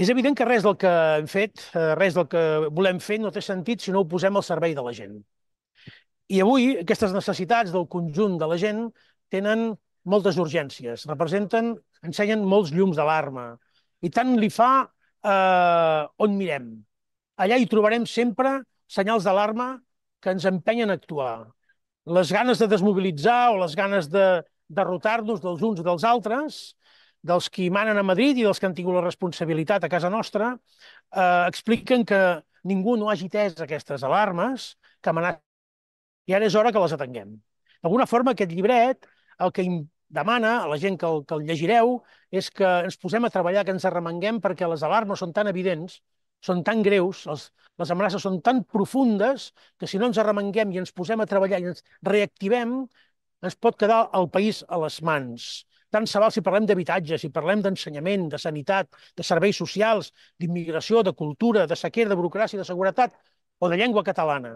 És evident que res del que hem fet, eh, res del que volem fer no té sentit si no ho posem al servei de la gent. I avui aquestes necessitats del conjunt de la gent tenen moltes urgències, representen, ensenyen molts llums d'alarma i tant li fa eh, on mirem. Allà hi trobarem sempre senyals d'alarma que ens empenyen a actuar. Les ganes de desmobilitzar o les ganes de derrotar-nos dels uns dels altres dels qui manen a Madrid i dels que han tingut la responsabilitat a casa nostra, eh, expliquen que ningú no hagi tès aquestes alarmes que amenacen i ara és hora que les atenguem. D'alguna forma, aquest llibret el que demana a la gent que el, que el llegireu és que ens posem a treballar, que ens arremenguem perquè les alarmes són tan evidents, són tan greus, els, les amenaces són tan profundes que si no ens arremenguem i ens posem a treballar i ens reactivem, ens pot quedar el país a les mans. Tant se val si parlem d'habitatge, si parlem d'ensenyament, de sanitat, de serveis socials, d'immigració, de cultura, de sequera, de burocràcia, de seguretat o de llengua catalana.